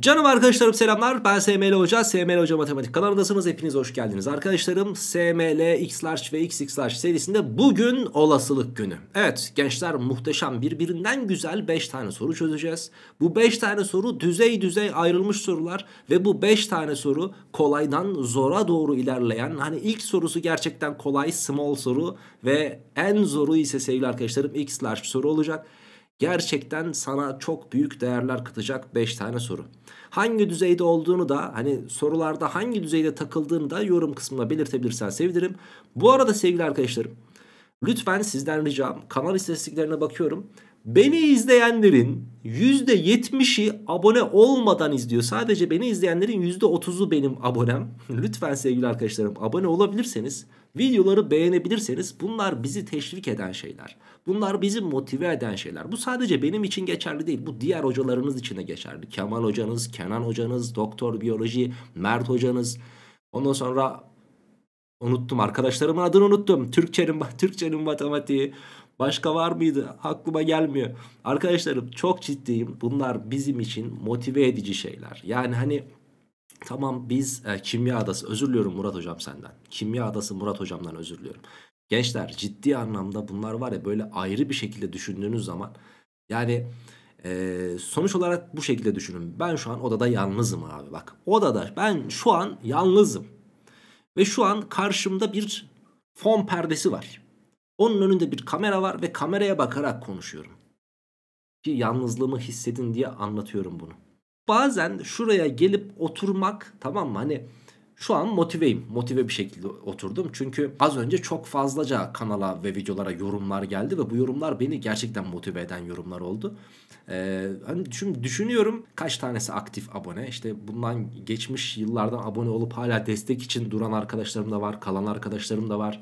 Canım arkadaşlarım selamlar ben SML Hoca SML Hoca Matematik kanalındasınız hepiniz hoş geldiniz arkadaşlarım SML X large ve X large serisinde bugün olasılık günü Evet gençler muhteşem birbirinden güzel 5 tane soru çözeceğiz Bu 5 tane soru düzey düzey ayrılmış sorular ve bu 5 tane soru kolaydan zora doğru ilerleyen Hani ilk sorusu gerçekten kolay small soru ve en zoru ise sevgili arkadaşlarım X large soru olacak Gerçekten sana çok büyük değerler katacak 5 tane soru. Hangi düzeyde olduğunu da hani sorularda hangi düzeyde takıldığını da yorum kısmına belirtebilirsen sevinirim. Bu arada sevgili arkadaşlarım lütfen sizden ricam kanal istatistiklerine bakıyorum. Beni izleyenlerin %70'i abone olmadan izliyor. Sadece beni izleyenlerin %30'u benim abonem. Lütfen sevgili arkadaşlarım abone olabilirseniz Videoları beğenebilirseniz bunlar bizi teşvik eden şeyler. Bunlar bizi motive eden şeyler. Bu sadece benim için geçerli değil. Bu diğer hocalarınız için de geçerli. Kemal hocanız, Kenan hocanız, doktor biyoloji, Mert hocanız. Ondan sonra unuttum arkadaşlarımın adını unuttum. Türkçenin Türkçenin matematiği başka var mıydı? Aklıma gelmiyor. Arkadaşlarım çok ciddiyim. Bunlar bizim için motive edici şeyler. Yani hani Tamam biz e, kimya adası özür diliyorum Murat hocam senden. Kimya adası Murat hocamdan özür diliyorum. Gençler ciddi anlamda bunlar var ya böyle ayrı bir şekilde düşündüğünüz zaman yani e, sonuç olarak bu şekilde düşünün. Ben şu an odada yalnızım abi bak. Odada ben şu an yalnızım. Ve şu an karşımda bir fon perdesi var. Onun önünde bir kamera var ve kameraya bakarak konuşuyorum. Ki yalnızlığımı hissedin diye anlatıyorum bunu bazen şuraya gelip oturmak tamam mı hani şu an motiveyim. Motive bir şekilde oturdum. Çünkü az önce çok fazlaca kanala ve videolara yorumlar geldi ve bu yorumlar beni gerçekten motive eden yorumlar oldu. Ee, hani şimdi düşünüyorum kaç tanesi aktif abone. işte bundan geçmiş yıllardan abone olup hala destek için duran arkadaşlarım da var, kalan arkadaşlarım da var.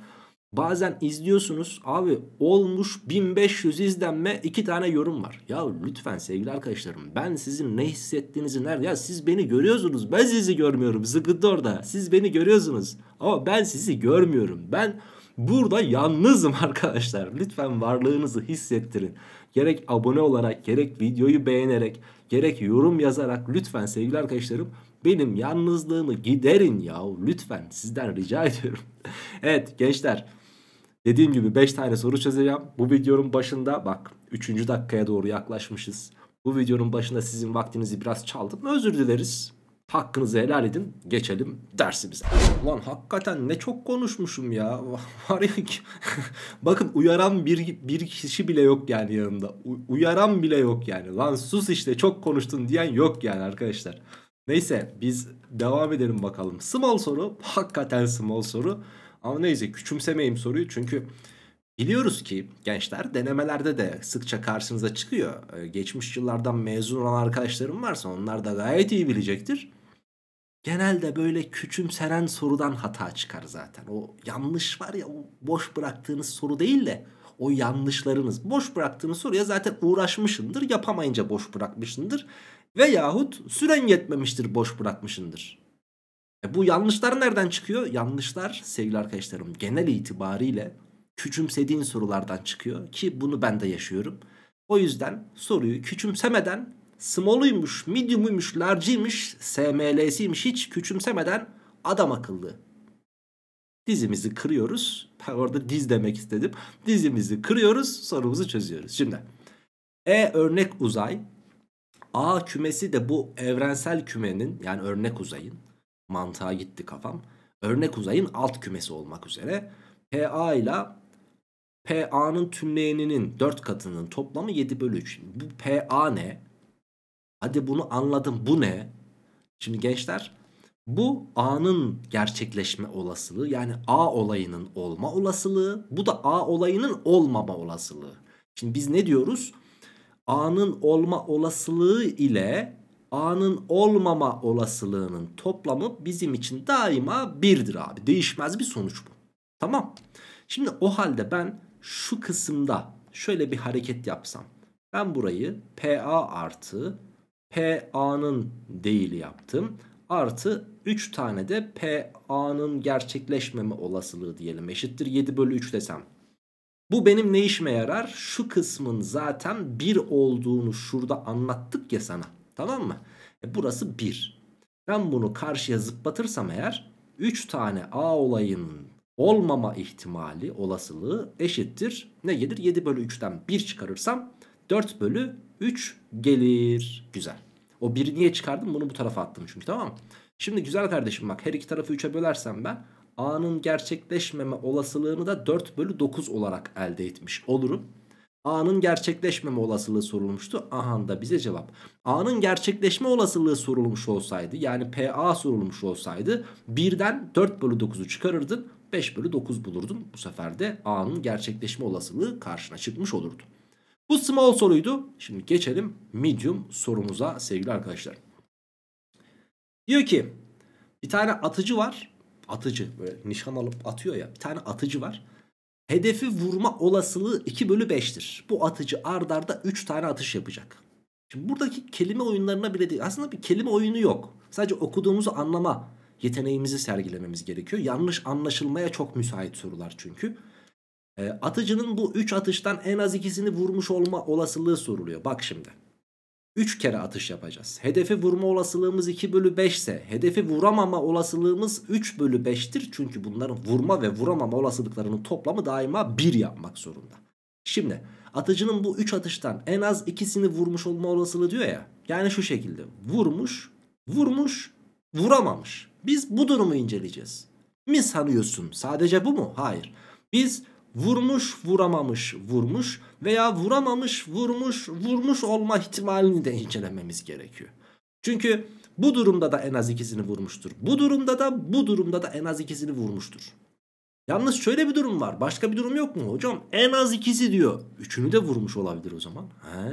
Bazen izliyorsunuz abi olmuş 1500 izlenme iki tane yorum var. Ya lütfen sevgili arkadaşlarım ben sizin ne hissettiğinizi nerede? Ya siz beni görüyorsunuz ben sizi görmüyorum zıkıntı orada. Siz beni görüyorsunuz ama ben sizi görmüyorum. Ben burada yalnızım arkadaşlar. Lütfen varlığınızı hissettirin. Gerek abone olarak gerek videoyu beğenerek gerek yorum yazarak lütfen sevgili arkadaşlarım benim yalnızlığımı giderin ya lütfen sizden rica ediyorum. evet gençler Dediğim gibi 5 tane soru çözeceğim. Bu videonun başında bak 3. dakikaya doğru yaklaşmışız. Bu videonun başında sizin vaktinizi biraz çaldım. Özür dileriz. Hakkınızı helal edin. Geçelim dersimize. Ulan hakikaten ne çok konuşmuşum ya. Var ya ki. Bakın uyaran bir, bir kişi bile yok yani yanımda. U uyaran bile yok yani. Lan sus işte çok konuştun diyen yok yani arkadaşlar. Neyse biz devam edelim bakalım. Small soru hakikaten small soru. Ama neyse küçümsemeyim soruyu çünkü biliyoruz ki gençler denemelerde de sıkça karşınıza çıkıyor. Ee, geçmiş yıllardan mezun olan arkadaşlarım varsa onlar da gayet iyi bilecektir. Genelde böyle küçümsenen sorudan hata çıkar zaten. O yanlış var ya o boş bıraktığınız soru değil de o yanlışlarınız. Boş bıraktığınız soruya zaten uğraşmışındır, yapamayınca boş bırakmışındır. Veyahut süren yetmemiştir, boş bırakmışındır. E bu yanlışlar nereden çıkıyor? Yanlışlar sevgili arkadaşlarım genel itibariyle küçümsediğin sorulardan çıkıyor ki bunu ben de yaşıyorum. O yüzden soruyu küçümsemeden small'uymuş, medium'uymuş, large'ıymış, SML'siymiş hiç küçümsemeden adam akıllı. Dizimizi kırıyoruz. Ben orada diz demek istedim. Dizimizi kırıyoruz, sorumuzu çözüyoruz. Şimdi E örnek uzay A kümesi de bu evrensel kümenin yani örnek uzayın mantığa gitti kafam. Örnek uzayın alt kümesi olmak üzere PA ile PA'nın tümleyeninin 4 katının toplamı 7 bölü 3. bu PA ne? Hadi bunu anladım. Bu ne? Şimdi gençler bu A'nın gerçekleşme olasılığı yani A olayının olma olasılığı bu da A olayının olmama olasılığı. Şimdi biz ne diyoruz? A'nın olma olasılığı ile A'nın olmama olasılığının toplamı bizim için daima 1'dir abi. Değişmez bir sonuç bu. Tamam. Şimdi o halde ben şu kısımda şöyle bir hareket yapsam. Ben burayı PA artı PA'nın değil yaptım. Artı 3 tane de PA'nın gerçekleşmeme olasılığı diyelim. Eşittir 7 bölü 3 desem. Bu benim ne işime yarar? Şu kısmın zaten 1 olduğunu şurada anlattık ya sana. Tamam mı? E burası 1. Ben bunu karşıya zıplatırsam eğer 3 tane A olayının olmama ihtimali olasılığı eşittir. Ne gelir? 7 bölü 3'ten 1 çıkarırsam 4 bölü 3 gelir. Güzel. O 1'i niye çıkardım? Bunu bu tarafa attım çünkü tamam mı? Şimdi güzel kardeşim bak her iki tarafı 3'e bölersem ben A'nın gerçekleşmeme olasılığını da 4 bölü 9 olarak elde etmiş olurum. A'nın gerçekleşmeme olasılığı sorulmuştu. Aha da bize cevap. A'nın gerçekleşme olasılığı sorulmuş olsaydı yani PA sorulmuş olsaydı 1'den 4 bölü 9'u çıkarırdın 5 bölü 9 bulurdun. Bu sefer de A'nın gerçekleşme olasılığı karşına çıkmış olurdu. Bu small soruydu. Şimdi geçelim medium sorumuza sevgili arkadaşlar. Diyor ki bir tane atıcı var. Atıcı böyle nişan alıp atıyor ya bir tane atıcı var. Hedefi vurma olasılığı 2 bölü 5'tir. Bu atıcı ardarda 3 tane atış yapacak. Şimdi buradaki kelime oyunlarına bile değil. Aslında bir kelime oyunu yok. Sadece okuduğumuzu anlama yeteneğimizi sergilememiz gerekiyor. Yanlış anlaşılmaya çok müsait sorular çünkü. E, atıcının bu 3 atıştan en az ikisini vurmuş olma olasılığı soruluyor. Bak şimdi. 3 kere atış yapacağız. Hedefi vurma olasılığımız 2 bölü 5 ise hedefi vuramama olasılığımız 3 bölü 5'tir. Çünkü bunların vurma ve vuramama olasılıklarının toplamı daima 1 yapmak zorunda. Şimdi atıcının bu 3 atıştan en az ikisini vurmuş olma olasılığı diyor ya. Yani şu şekilde vurmuş, vurmuş, vuramamış. Biz bu durumu inceleyeceğiz. Mi sanıyorsun sadece bu mu? Hayır. Biz vurmuş vuramamış vurmuş veya vuramamış vurmuş vurmuş olma ihtimalini de incelememiz gerekiyor. Çünkü bu durumda da en az ikisini vurmuştur. Bu durumda da bu durumda da en az ikisini vurmuştur. Yalnız şöyle bir durum var. Başka bir durum yok mu hocam? En az ikisi diyor. Üçünü de vurmuş olabilir o zaman. He,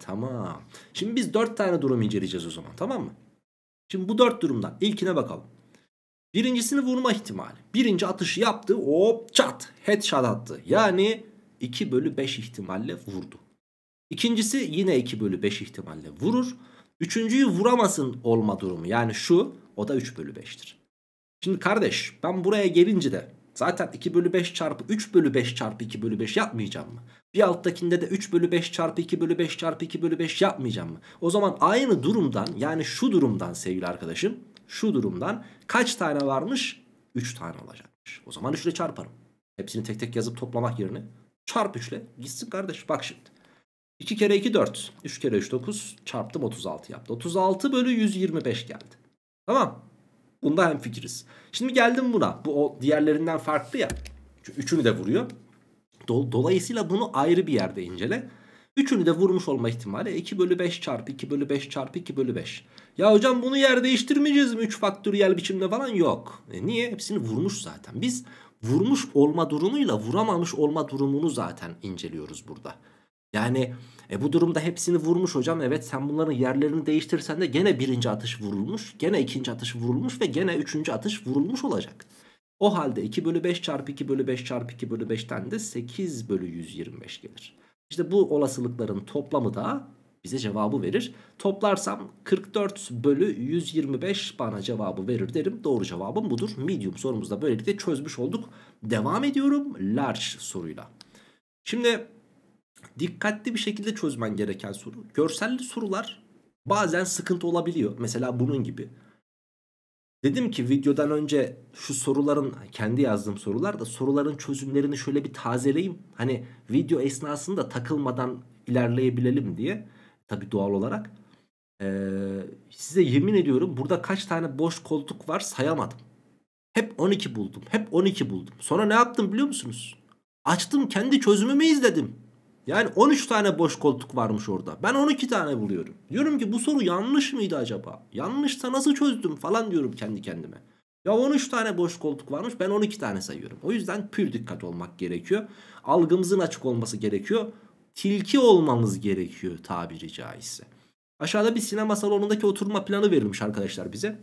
tamam. Şimdi biz dört tane durum inceleyeceğiz o zaman tamam mı? Şimdi bu dört durumdan ilkine bakalım. Birincisini vurma ihtimali. Birinci atışı yaptı. Hop çat. Headshot attı. Yani 2 bölü 5 ihtimalle vurdu. İkincisi yine 2 bölü 5 ihtimalle vurur. Üçüncüyü vuramasın olma durumu. Yani şu o da 3 bölü 5'tir. Şimdi kardeş ben buraya gelince de zaten 2 bölü 5 çarpı 3 bölü 5 çarpı 2 bölü 5 yapmayacağım mı? Bir alttakinde de 3 bölü 5 çarpı 2 bölü 5 çarpı 2 bölü 5 yapmayacağım mı? O zaman aynı durumdan yani şu durumdan sevgili arkadaşım şu durumdan kaç tane varmış? 3 tane olacakmış. O zaman 3 ile çarparım. Hepsini tek tek yazıp toplamak yerine çarp 3 ile gitsin kardeş. Bak şimdi. 2 kere 2 4. 3 kere 3 9. Çarptım 36 yaptı. 36 bölü 125 geldi. Tamam. Bunda hem fikiriz. Şimdi geldim buna. Bu o diğerlerinden farklı ya. Üçünü de vuruyor. Dolayısıyla bunu ayrı bir yerde incele. Üçünü de vurmuş olma ihtimali 2 bölü 5 çarpı 2 bölü 5 çarpı 2 bölü 5. Ya hocam bunu yer değiştirmeyeceğiz mi 3 faktöriyel biçimde falan yok. E niye? Hepsini vurmuş zaten. Biz vurmuş olma durumuyla vuramamış olma durumunu zaten inceliyoruz burada. Yani e, bu durumda hepsini vurmuş hocam. Evet sen bunların yerlerini değiştirsen de gene birinci atış vurulmuş. Gene ikinci atış vurulmuş ve gene üçüncü atış vurulmuş olacak. O halde 2 bölü 5 çarpı 2 bölü 5 çarpı 2 bölü 5'ten de 8 bölü 125 gelir. İşte bu olasılıkların toplamı da bize cevabı verir. Toplarsam 44 bölü 125 bana cevabı verir derim. Doğru cevabım budur. Medium sorumuzda böylelikle çözmüş olduk. Devam ediyorum large soruyla. Şimdi dikkatli bir şekilde çözmen gereken soru. Görselli sorular bazen sıkıntı olabiliyor. Mesela bunun gibi. Dedim ki videodan önce şu soruların kendi yazdığım sorular da soruların çözümlerini şöyle bir tazeleyeyim. Hani video esnasında takılmadan ilerleyebilelim diye. Tabi doğal olarak. Ee, size yemin ediyorum burada kaç tane boş koltuk var sayamadım. Hep 12 buldum. Hep 12 buldum. Sonra ne yaptım biliyor musunuz? Açtım kendi çözümümü izledim. Yani 13 tane boş koltuk varmış orada. Ben 12 tane buluyorum. Diyorum ki bu soru yanlış mıydı acaba? Yanlışsa nasıl çözdüm falan diyorum kendi kendime. Ya 13 tane boş koltuk varmış ben 12 tane sayıyorum. O yüzden pür dikkat olmak gerekiyor. Algımızın açık olması gerekiyor tilki olmamız gerekiyor tabiri caizse. Aşağıda bir sinema salonundaki oturma planı verilmiş arkadaşlar bize.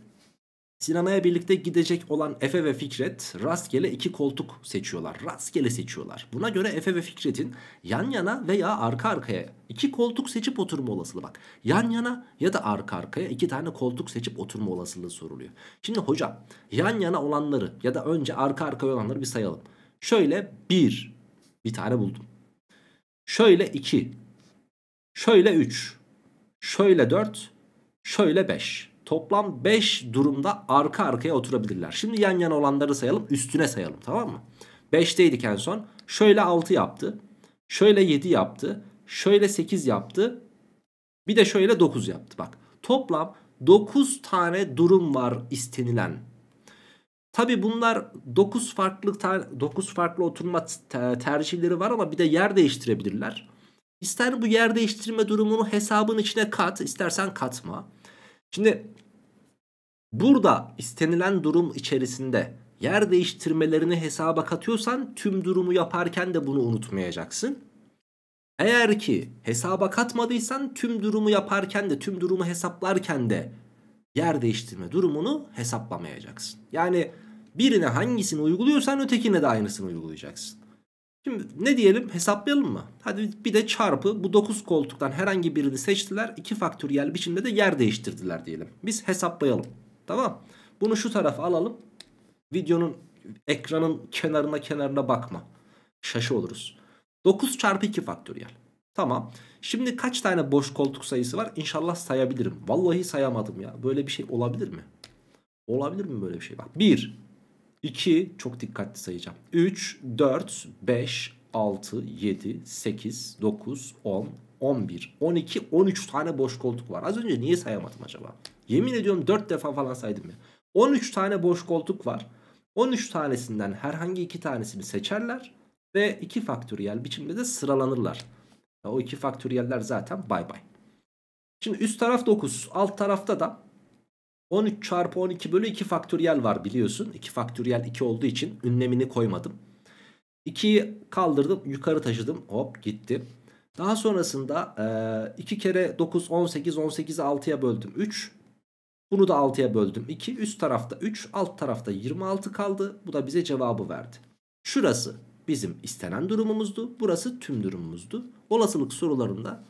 Sinemaya birlikte gidecek olan Efe ve Fikret rastgele iki koltuk seçiyorlar. Rastgele seçiyorlar. Buna göre Efe ve Fikret'in yan yana veya arka arkaya iki koltuk seçip oturma olasılığı bak. Yan yana ya da arka arkaya iki tane koltuk seçip oturma olasılığı soruluyor. Şimdi hocam yan yana olanları ya da önce arka arkaya olanları bir sayalım. Şöyle bir bir tane buldum. Şöyle 2. Şöyle 3. Şöyle 4. Şöyle 5. Toplam 5 durumda arka arkaya oturabilirler. Şimdi yan yana olanları sayalım. Üstüne sayalım tamam mı? 5'teydik en son. Şöyle 6 yaptı. Şöyle 7 yaptı. Şöyle 8 yaptı. Bir de şöyle 9 yaptı bak. Toplam 9 tane durum var istenilen Tabi bunlar 9 farklı 9 farklı oturma tercihleri var ama bir de yer değiştirebilirler. İster bu yer değiştirme durumunu hesabın içine kat, istersen katma. Şimdi burada istenilen durum içerisinde yer değiştirmelerini hesaba katıyorsan tüm durumu yaparken de bunu unutmayacaksın. Eğer ki hesaba katmadıysan tüm durumu yaparken de tüm durumu hesaplarken de yer değiştirme durumunu hesaplamayacaksın. Yani Birine hangisini uyguluyorsan ötekine de aynısını uygulayacaksın. Şimdi ne diyelim hesaplayalım mı? Hadi bir de çarpı bu 9 koltuktan herhangi birini seçtiler. 2 faktöriyel biçimde de yer değiştirdiler diyelim. Biz hesaplayalım. Tamam. Bunu şu tarafa alalım. Videonun ekranın kenarına kenarına bakma. Şaşı oluruz. 9 çarpı 2 faktöriyel. Tamam. Şimdi kaç tane boş koltuk sayısı var? İnşallah sayabilirim. Vallahi sayamadım ya. Böyle bir şey olabilir mi? Olabilir mi böyle bir şey? Bak 1, 2 çok dikkatli sayacağım. 3, 4, 5, 6, 7, 8, 9, 10, 11, 12, 13 tane boş koltuk var. Az önce niye sayamadım acaba? Yemin ediyorum 4 defa falan saydım ya. 13 tane boş koltuk var. 13 tanesinden herhangi 2 tanesini seçerler ve 2 faktöriyel biçimde de sıralanırlar. O 2 faktöriyeller zaten bay bay. Şimdi üst taraf 9, alt tarafta da 13 çarpı 12 bölü 2 faktöriyel var biliyorsun. 2 faktöriyel 2 olduğu için ünlemini koymadım. 2'yi kaldırdım yukarı taşıdım hop gitti. Daha sonrasında e, 2 kere 9 18 18'i 6'ya böldüm 3. Bunu da 6'ya böldüm 2. Üst tarafta 3 alt tarafta 26 kaldı. Bu da bize cevabı verdi. Şurası bizim istenen durumumuzdu. Burası tüm durumumuzdu. Olasılık sorularında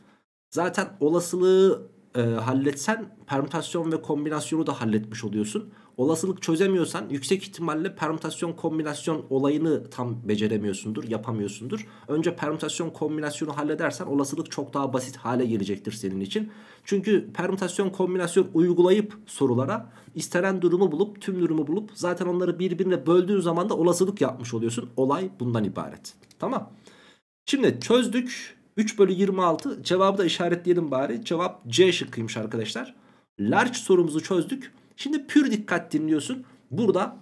zaten olasılığı e, halletsen permütasyon ve kombinasyonu da halletmiş oluyorsun. Olasılık çözemiyorsan yüksek ihtimalle permütasyon kombinasyon olayını tam beceremiyorsundur, yapamıyorsundur. Önce permütasyon kombinasyonu halledersen olasılık çok daha basit hale gelecektir senin için. Çünkü permütasyon kombinasyon uygulayıp sorulara istenen durumu bulup tüm durumu bulup zaten onları birbirine böldüğün zaman da olasılık yapmış oluyorsun. Olay bundan ibaret. Tamam. Şimdi çözdük. 3 bölü 26 cevabı da işaretleyelim bari. Cevap C şıkkıymış arkadaşlar. Large sorumuzu çözdük. Şimdi pür dikkat dinliyorsun. Burada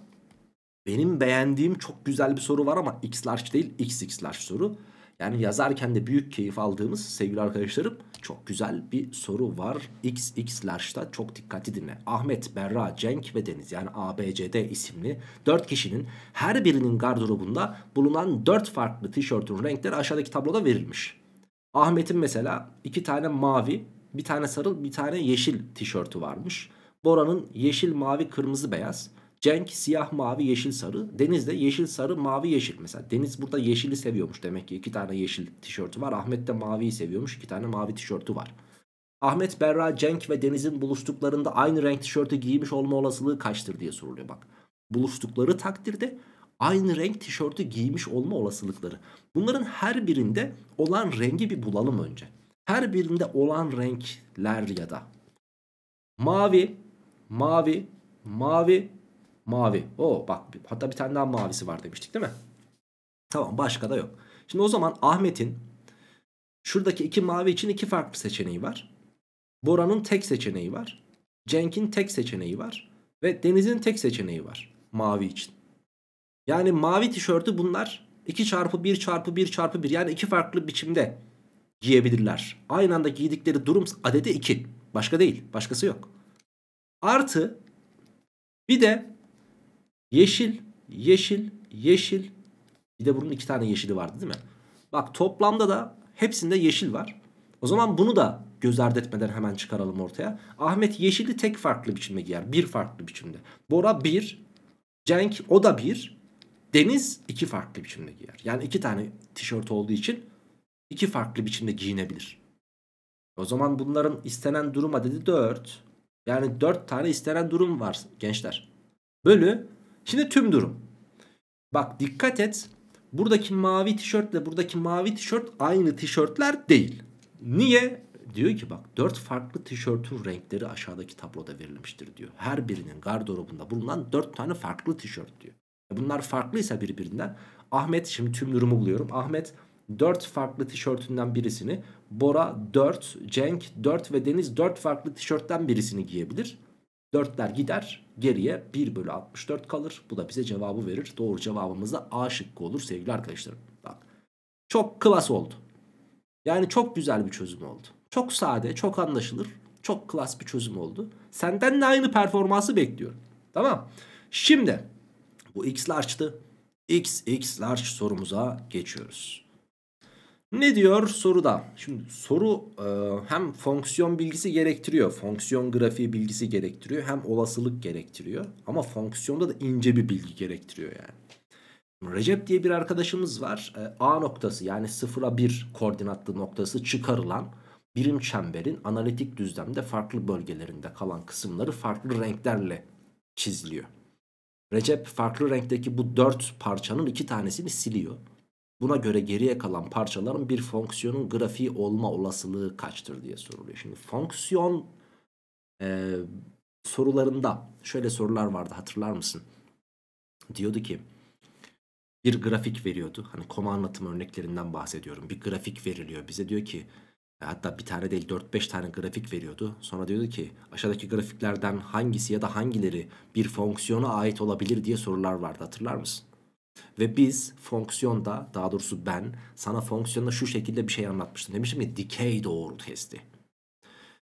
benim beğendiğim çok güzel bir soru var ama x large değil xx large soru. Yani yazarken de büyük keyif aldığımız sevgili arkadaşlarım çok güzel bir soru var. XX large'da çok dikkatli dinle. Ahmet, Berra, Cenk ve Deniz yani ABCD isimli 4 kişinin her birinin gardırobunda bulunan 4 farklı tişörtün renkleri aşağıdaki tabloda verilmiş. Ahmet'in mesela iki tane mavi, bir tane sarı, bir tane yeşil tişörtü varmış. Bora'nın yeşil, mavi, kırmızı, beyaz. Cenk siyah, mavi, yeşil, sarı. Deniz de yeşil, sarı, mavi, yeşil. Mesela Deniz burada yeşili seviyormuş demek ki. iki tane yeşil tişörtü var. Ahmet de maviyi seviyormuş. iki tane mavi tişörtü var. Ahmet, Berra, Cenk ve Deniz'in buluştuklarında aynı renk tişörtü giymiş olma olasılığı kaçtır diye soruluyor bak. Buluştukları takdirde aynı renk tişörtü giymiş olma olasılıkları. Bunların her birinde olan rengi bir bulalım önce. Her birinde olan renkler ya da mavi, mavi, mavi, mavi. Oo bak hatta bir tane daha mavisi var demiştik değil mi? Tamam başka da yok. Şimdi o zaman Ahmet'in şuradaki iki mavi için iki farklı seçeneği var. Bora'nın tek seçeneği var. Cenk'in tek seçeneği var. Ve Deniz'in tek seçeneği var mavi için. Yani mavi tişörtü bunlar 2 çarpı 1 çarpı 1 çarpı 1 yani iki farklı biçimde giyebilirler. Aynı anda giydikleri durum adedi 2. Başka değil. Başkası yok. Artı bir de yeşil, yeşil, yeşil. Bir de bunun iki tane yeşili vardı değil mi? Bak toplamda da hepsinde yeşil var. O zaman bunu da göz ardı etmeden hemen çıkaralım ortaya. Ahmet yeşili tek farklı biçimde giyer. Bir farklı biçimde. Bora bir. Cenk o da bir. Deniz iki farklı biçimde giyer. Yani iki tane tişört olduğu için iki farklı biçimde giyinebilir. O zaman bunların istenen durum adedi 4. Yani 4 tane istenen durum var gençler. Bölü. Şimdi tüm durum. Bak dikkat et. Buradaki mavi tişörtle buradaki mavi tişört aynı tişörtler değil. Niye? Diyor ki bak 4 farklı tişörtün renkleri aşağıdaki tabloda verilmiştir diyor. Her birinin gardırobunda bulunan 4 tane farklı tişört diyor. Bunlar farklıysa birbirinden Ahmet şimdi tüm durumu buluyorum. Ahmet 4 farklı tişörtünden birisini Bora 4, Cenk 4 ve Deniz 4 farklı tişörtten birisini giyebilir. Dörtler gider geriye 1 bölü 64 kalır. Bu da bize cevabı verir. Doğru cevabımız da A şıkkı olur sevgili arkadaşlarım. Bak çok klas oldu. Yani çok güzel bir çözüm oldu. Çok sade, çok anlaşılır, çok klas bir çözüm oldu. Senden de aynı performansı bekliyorum. Tamam. Şimdi bu x large'tı. x x large sorumuza geçiyoruz. Ne diyor soruda? Şimdi soru e, hem fonksiyon bilgisi gerektiriyor. Fonksiyon grafiği bilgisi gerektiriyor. Hem olasılık gerektiriyor. Ama fonksiyonda da ince bir bilgi gerektiriyor yani. Recep diye bir arkadaşımız var. E, A noktası yani sıfıra bir koordinatlı noktası çıkarılan birim çemberin analitik düzlemde farklı bölgelerinde kalan kısımları farklı renklerle çiziliyor. Recep farklı renkteki bu dört parçanın iki tanesini siliyor. Buna göre geriye kalan parçaların bir fonksiyonun grafiği olma olasılığı kaçtır diye soruluyor. Şimdi fonksiyon e, sorularında şöyle sorular vardı hatırlar mısın? Diyordu ki bir grafik veriyordu. Hani konu anlatım örneklerinden bahsediyorum. Bir grafik veriliyor bize diyor ki e, hatta bir tane değil 4-5 tane grafik veriyordu. Sonra diyordu ki aşağıdaki grafiklerden hangisi ya da hangileri bir fonksiyona ait olabilir diye sorular vardı hatırlar mısın? Ve biz fonksiyonda daha doğrusu ben sana fonksiyonda şu şekilde bir şey anlatmıştım. Demiştim ki dikey doğru testi.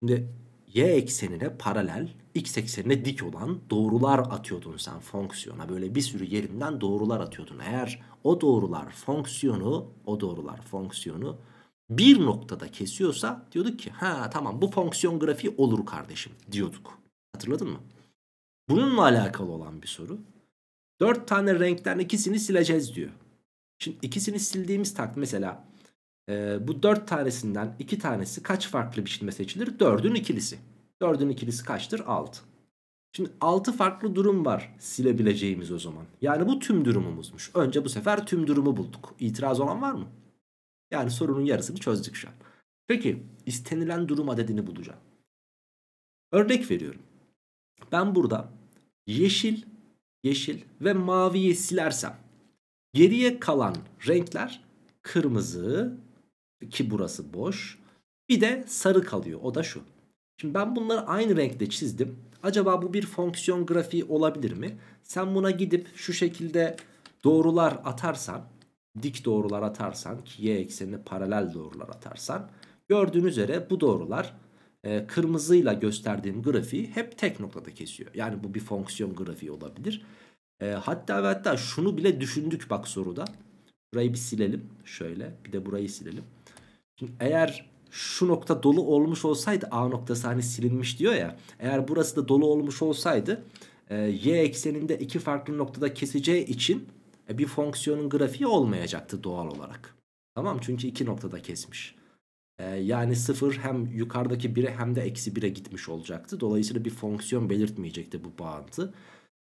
Şimdi y eksenine paralel x eksenine dik olan doğrular atıyordun sen fonksiyona. Böyle bir sürü yerinden doğrular atıyordun. Eğer o doğrular fonksiyonu o doğrular fonksiyonu bir noktada kesiyorsa diyorduk ki ha tamam bu fonksiyon grafiği olur kardeşim diyorduk. Hatırladın mı? Bununla alakalı olan bir soru. Dört tane renkten ikisini sileceğiz diyor. Şimdi ikisini sildiğimiz takdirde mesela e, bu dört tanesinden iki tanesi kaç farklı biçimde seçilir? Dördün ikilisi. Dördün ikilisi kaçtır? Altı. Şimdi altı farklı durum var silebileceğimiz o zaman. Yani bu tüm durumumuzmuş. Önce bu sefer tüm durumu bulduk. İtiraz olan var mı? Yani sorunun yarısını çözdük şu an. Peki istenilen durum adedini bulacağım. Örnek veriyorum. Ben burada yeşil, yeşil ve maviyi silersem geriye kalan renkler kırmızı ki burası boş. Bir de sarı kalıyor. O da şu. Şimdi ben bunları aynı renkte çizdim. Acaba bu bir fonksiyon grafiği olabilir mi? Sen buna gidip şu şekilde doğrular atarsan dik doğrular atarsan ki y eksenine paralel doğrular atarsan gördüğünüz üzere bu doğrular e, kırmızıyla gösterdiğim grafiği hep tek noktada kesiyor. Yani bu bir fonksiyon grafiği olabilir. E, hatta ve hatta şunu bile düşündük bak soruda. Burayı bir silelim şöyle bir de burayı silelim. Şimdi eğer şu nokta dolu olmuş olsaydı A noktası hani silinmiş diyor ya. Eğer burası da dolu olmuş olsaydı e, y ekseninde iki farklı noktada keseceği için e, bir fonksiyonun grafiği olmayacaktı doğal olarak. Tamam çünkü iki noktada kesmiş. Ee, yani sıfır hem yukarıdaki 1'e hem de eksi 1'e gitmiş olacaktı. Dolayısıyla bir fonksiyon belirtmeyecekti bu bağıntı.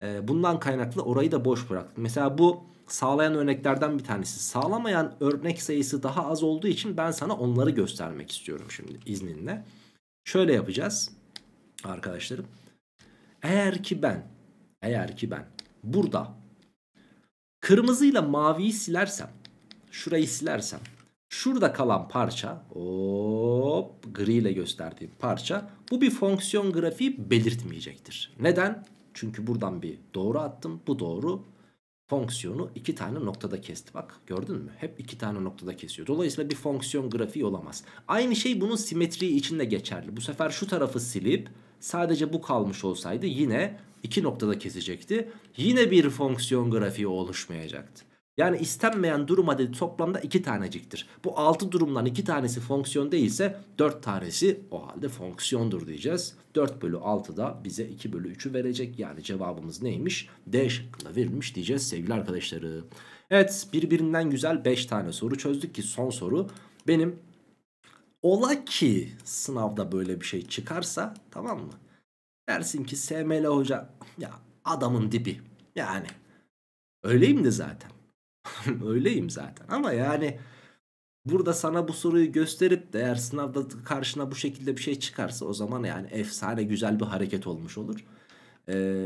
Ee, bundan kaynaklı orayı da boş bıraktık. Mesela bu sağlayan örneklerden bir tanesi. Sağlamayan örnek sayısı daha az olduğu için ben sana onları göstermek istiyorum şimdi izninle. Şöyle yapacağız arkadaşlarım. Eğer ki ben, eğer ki ben burada Kırmızıyla maviyi silersem, şurayı silersem şurada kalan parça hop gri ile gösterdiğim parça bu bir fonksiyon grafiği belirtmeyecektir. Neden? Çünkü buradan bir doğru attım. Bu doğru fonksiyonu iki tane noktada kesti. Bak gördün mü? Hep iki tane noktada kesiyor. Dolayısıyla bir fonksiyon grafiği olamaz. Aynı şey bunun simetriği için de geçerli. Bu sefer şu tarafı silip sadece bu kalmış olsaydı yine iki noktada kesecekti. Yine bir fonksiyon grafiği oluşmayacaktı. Yani istenmeyen durum adedi toplamda iki taneciktir. Bu altı durumdan iki tanesi fonksiyon değilse dört tanesi o halde fonksiyondur diyeceğiz. 4 bölü 6 da bize 2 bölü 3'ü verecek. Yani cevabımız neymiş? D şıkkında verilmiş diyeceğiz sevgili arkadaşları. Evet birbirinden güzel 5 tane soru çözdük ki son soru benim ola ki sınavda böyle bir şey çıkarsa tamam mı? Dersin ki SML hoca ya adamın dibi yani öyleyim de zaten öyleyim zaten ama yani burada sana bu soruyu gösterip de eğer sınavda karşına bu şekilde bir şey çıkarsa o zaman yani efsane güzel bir hareket olmuş olur. Ee,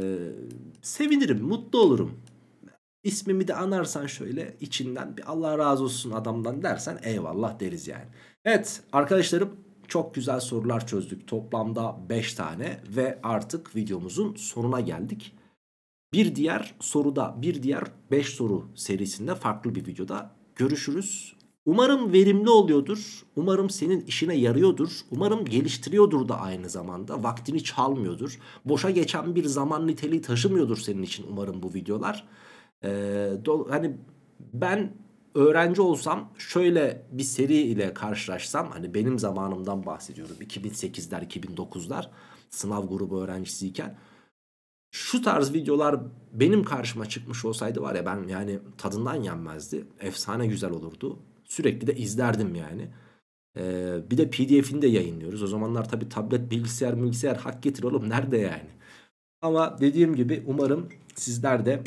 sevinirim mutlu olurum ismimi de anarsan şöyle içinden bir Allah razı olsun adamdan dersen eyvallah deriz yani. Evet arkadaşlarım çok güzel sorular çözdük. Toplamda 5 tane ve artık videomuzun sonuna geldik. Bir diğer soruda, bir diğer 5 soru serisinde farklı bir videoda görüşürüz. Umarım verimli oluyordur. Umarım senin işine yarıyordur. Umarım geliştiriyordur da aynı zamanda. Vaktini çalmıyordur. Boşa geçen bir zaman niteliği taşımıyordur senin için umarım bu videolar. Ee, hani ben öğrenci olsam şöyle bir seri ile karşılaşsam hani benim zamanımdan bahsediyorum 2008'ler 2009'lar sınav grubu öğrencisiyken şu tarz videolar benim karşıma çıkmış olsaydı var ya ben yani tadından yenmezdi. Efsane güzel olurdu. Sürekli de izlerdim yani. Ee, bir de pdf'ini de yayınlıyoruz. O zamanlar tabi tablet bilgisayar bilgisayar hak getir oğlum nerede yani. Ama dediğim gibi umarım sizler de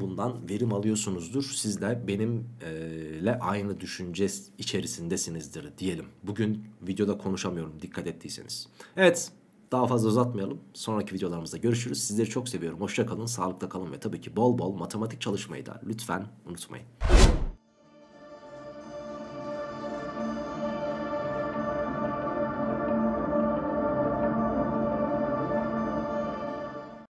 bundan verim alıyorsunuzdur. Siz de benimle aynı düşünce içerisindesinizdir diyelim. Bugün videoda konuşamıyorum dikkat ettiyseniz. Evet daha fazla uzatmayalım. Sonraki videolarımızda görüşürüz. Sizleri çok seviyorum. Hoşçakalın. kalın, sağlıkta kalın ve tabii ki bol bol matematik çalışmayı da lütfen unutmayın.